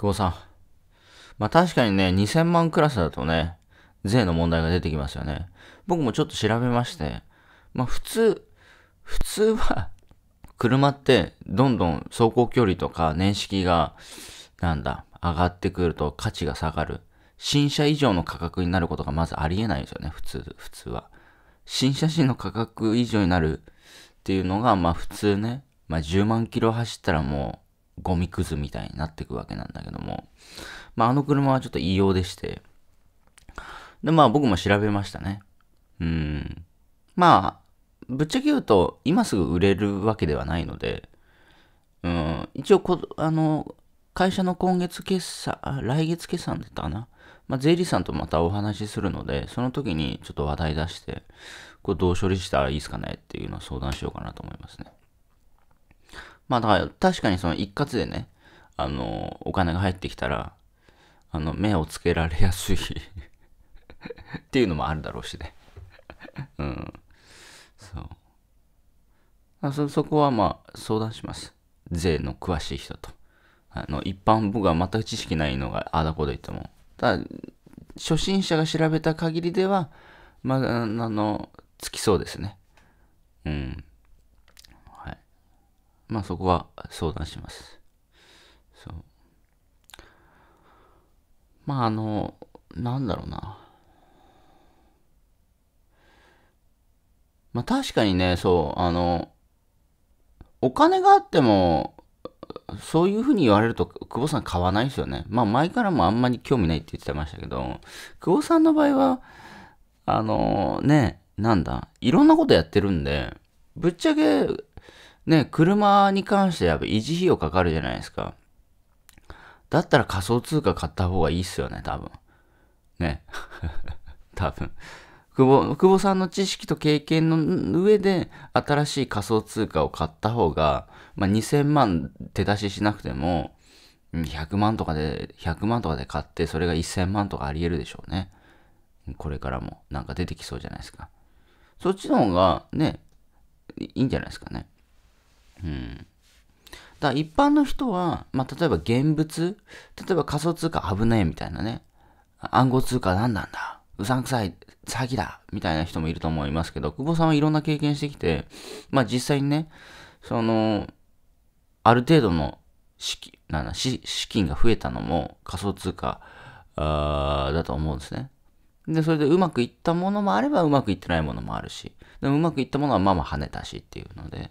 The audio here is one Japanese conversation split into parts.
久保さん。まあ確かにね、2000万クラスだとね、税の問題が出てきますよね。僕もちょっと調べまして、まあ普通、普通は車ってどんどん走行距離とか年式が、なんだ、上がってくると価値が下がる。新車以上の価格になることがまずありえないですよね、普通、普通は。新車新の価格以上になるっていうのが、まあ普通ね、まあ10万キロ走ったらもう、ゴミくずみたいになっていくわけなんだけども、まあ、あの車はちょっと異様でして、で、まあ僕も調べましたね。うん。まあ、ぶっちゃけ言うと、今すぐ売れるわけではないので、うん、一応こ、あの、会社の今月決算、来月決算だったかな。まあ、税理士さんとまたお話しするので、その時にちょっと話題出して、これどう処理したらいいですかねっていうのを相談しようかなと思いますね。まあだから確かにその一括でね、あの、お金が入ってきたら、あの、目をつけられやすい っていうのもあるだろうしね うん。そう。あそ、そこはまあ相談します。税の詳しい人と。あの、一般僕は全く知識ないのがあだこで言っても。ただ、初心者が調べた限りでは、まあ、あの、つきそうですね。うん。まあそこは相談します。そう。まああの、なんだろうな。まあ確かにね、そう、あの、お金があっても、そういうふうに言われると、久保さん買わないですよね。まあ前からもあんまり興味ないって言ってましたけど、久保さんの場合は、あのね、なんだ、いろんなことやってるんで、ぶっちゃけね、車に関しては維持費用かかるじゃないですか。だったら仮想通貨買った方がいいっすよね、多分。ね。多分。久保、久保さんの知識と経験の上で、新しい仮想通貨を買った方が、まあ、2000万手出ししなくても、100万とかで、100万とかで買って、それが1000万とかあり得るでしょうね。これからも、なんか出てきそうじゃないですか。そっちの方が、ね、いいんじゃないですかね。うん。だ一般の人は、まあ、例えば現物、例えば仮想通貨危ねえみたいなね、暗号通貨何なんだ、うさんくさい、詐欺だみたいな人もいると思いますけど、久保さんはいろんな経験してきて、まあ実際にね、その、ある程度の資金なんだ資金が増えたのも仮想通貨あだと思うんですね。で、それでうまくいったものもあればうまくいってないものもあるし、でもうまくいったものはまあまあ跳ねたしっていうので、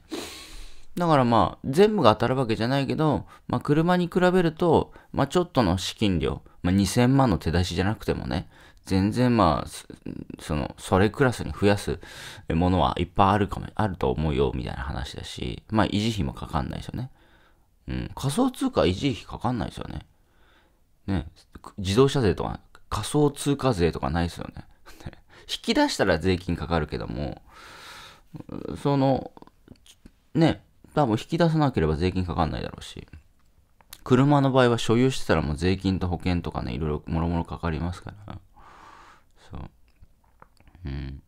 だからまあ、全部が当たるわけじゃないけど、まあ、車に比べると、まあ、ちょっとの資金量、まあ、2000万の手出しじゃなくてもね、全然まあ、その、それクラスに増やすものはいっぱいあるかも、あると思うよ、みたいな話だし、まあ、維持費もかかんないですよね。うん、仮想通貨維持費かかんないですよね。ね、自動車税とか、仮想通貨税とかないですよね。引き出したら税金かかるけども、その、ね、多分引き出さなければ税金かかんないだろうし、車の場合は所有してたらもう税金と保険とかね、いろいろもろもろかかりますから。そう。うん。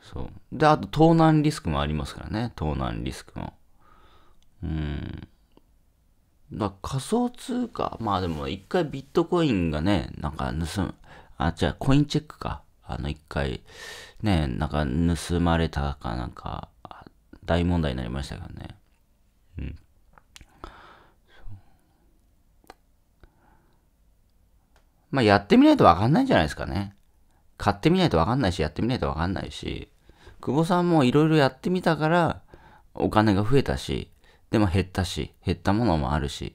そう。で、あと盗難リスクもありますからね、盗難リスクも。うん。だ仮想通貨、まあでも一回ビットコインがね、なんか盗む、あ、じゃあコインチェックか。あの一回、ね、なんか盗まれたかなんか、大問題になりましたからね。うん。まあ、やってみないとわかんないんじゃないですかね。買ってみないとわかんないし、やってみないとわかんないし、久保さんもいろいろやってみたから、お金が増えたし、でも減ったし、減ったものもあるし、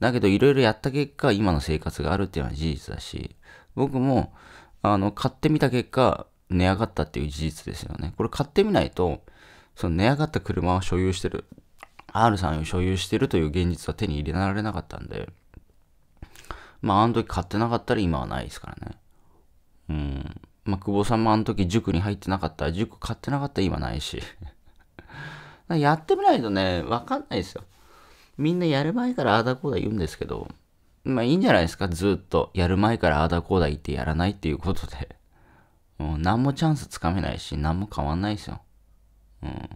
だけどいろいろやった結果、今の生活があるっていうのは事実だし、僕も、あの、買ってみた結果、値上がったっていう事実ですよね。これ買ってみないと、その値上がった車を所有してる、r さんを所有してるという現実は手に入れられなかったんで、まあ、あの時買ってなかったら今はないですからね。うん。まあ、久保さんもあの時塾に入ってなかったら、塾買ってなかったら今ないし。やってみないとね、わかんないですよ。みんなやる前からああだこうだ言うんですけど、まあいいんじゃないですか、ずっと。やる前からああだこうだ言ってやらないっていうことで。もう何もチャンスつかめないし、何も変わんないですよ。うん。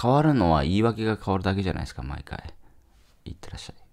変わるのは言い訳が変わるだけじゃないですか、毎回。いってらっしゃい。